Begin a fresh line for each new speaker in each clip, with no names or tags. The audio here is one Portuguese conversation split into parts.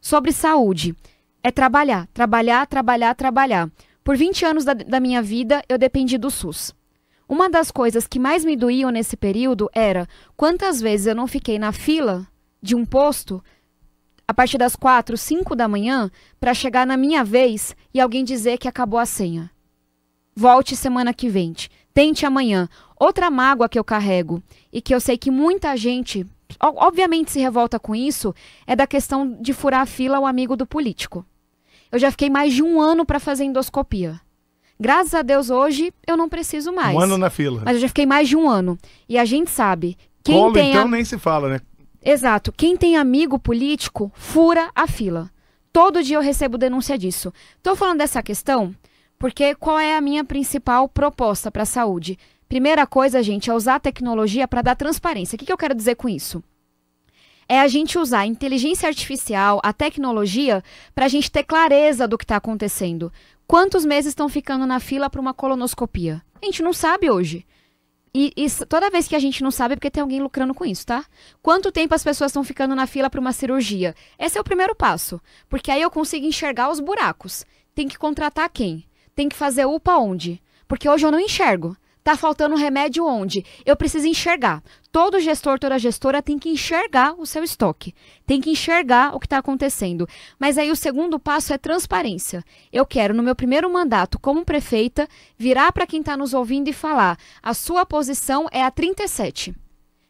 sobre saúde é trabalhar, trabalhar, trabalhar, trabalhar. Por 20 anos da, da, minha vida, eu dependi do SUS. Uma das coisas que mais me doíam nesse período era quantas vezes eu não fiquei na fila de um posto a partir das 4, 5 da manhã para chegar na minha vez e alguém dizer que acabou a senha. Volte semana que vem. Tente amanhã. Outra mágoa que eu carrego e que eu sei que muita gente obviamente se revolta com isso é da questão de furar a fila o amigo do político. Eu já fiquei mais de um ano para fazer endoscopia. Graças a Deus hoje eu não preciso mais. Um ano na fila. Mas eu já fiquei mais de um ano. E a gente sabe. Quem Colo, tem então, a... nem se fala, né? Exato. Quem tem amigo político fura a fila. Todo dia eu recebo denúncia disso. Estou falando dessa questão porque qual é a minha principal proposta para a saúde? Primeira coisa, gente, é usar a tecnologia para dar transparência. O que, que eu quero dizer com isso? é a gente usar a inteligência artificial, a tecnologia, para a gente ter clareza do que está acontecendo. Quantos meses estão ficando na fila para uma colonoscopia? A gente não sabe hoje. E, e, toda vez que a gente não sabe é porque tem alguém lucrando com isso, tá? Quanto tempo as pessoas estão ficando na fila para uma cirurgia? Esse é o primeiro passo, porque aí eu consigo enxergar os buracos. Tem que contratar quem? Tem que fazer UPA onde? Porque hoje eu não enxergo. Tá faltando remédio onde? Eu preciso enxergar. Todo gestor, toda gestora tem que enxergar o seu estoque, tem que enxergar o que está acontecendo. Mas aí o segundo passo é transparência. Eu quero, no meu primeiro mandato como prefeita, virar para quem está nos ouvindo e falar: a sua posição é a 37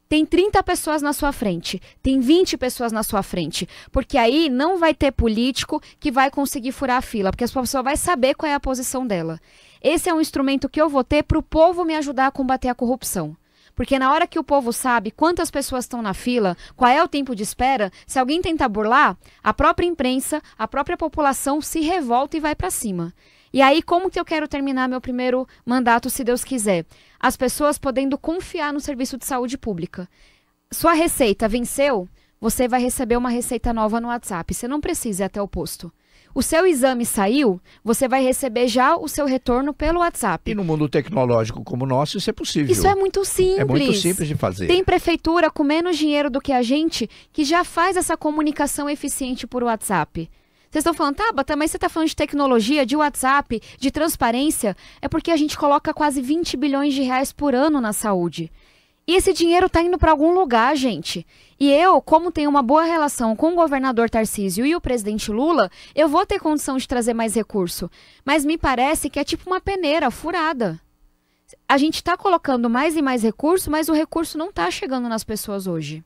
tem 30 pessoas na sua frente, tem 20 pessoas na sua frente, porque aí não vai ter político que vai conseguir furar a fila, porque a pessoa vai saber qual é a posição dela. Esse é um instrumento que eu vou ter para o povo me ajudar a combater a corrupção. Porque na hora que o povo sabe quantas pessoas estão na fila, qual é o tempo de espera, se alguém tentar burlar, a própria imprensa, a própria população se revolta e vai para cima. E aí, como que eu quero terminar meu primeiro mandato, se Deus quiser? As pessoas podendo confiar no serviço de saúde pública. Sua receita venceu? você vai receber uma receita nova no WhatsApp. Você não precisa ir até o posto. O seu exame saiu, você vai receber já o seu retorno pelo WhatsApp. E no mundo tecnológico como o nosso, isso é possível. Isso é muito simples. É muito simples de fazer. Tem prefeitura com menos dinheiro do que a gente que já faz essa comunicação eficiente por WhatsApp. Vocês estão falando, tá, Bata, mas você está falando de tecnologia, de WhatsApp, de transparência? É porque a gente coloca quase 20 bilhões de reais por ano na saúde. E esse dinheiro está indo para algum lugar, gente. E eu, como tenho uma boa relação com o governador Tarcísio e o presidente Lula, eu vou ter condição de trazer mais recurso. Mas me parece que é tipo uma peneira furada. A gente está colocando mais e mais recurso, mas o recurso não está chegando nas pessoas hoje.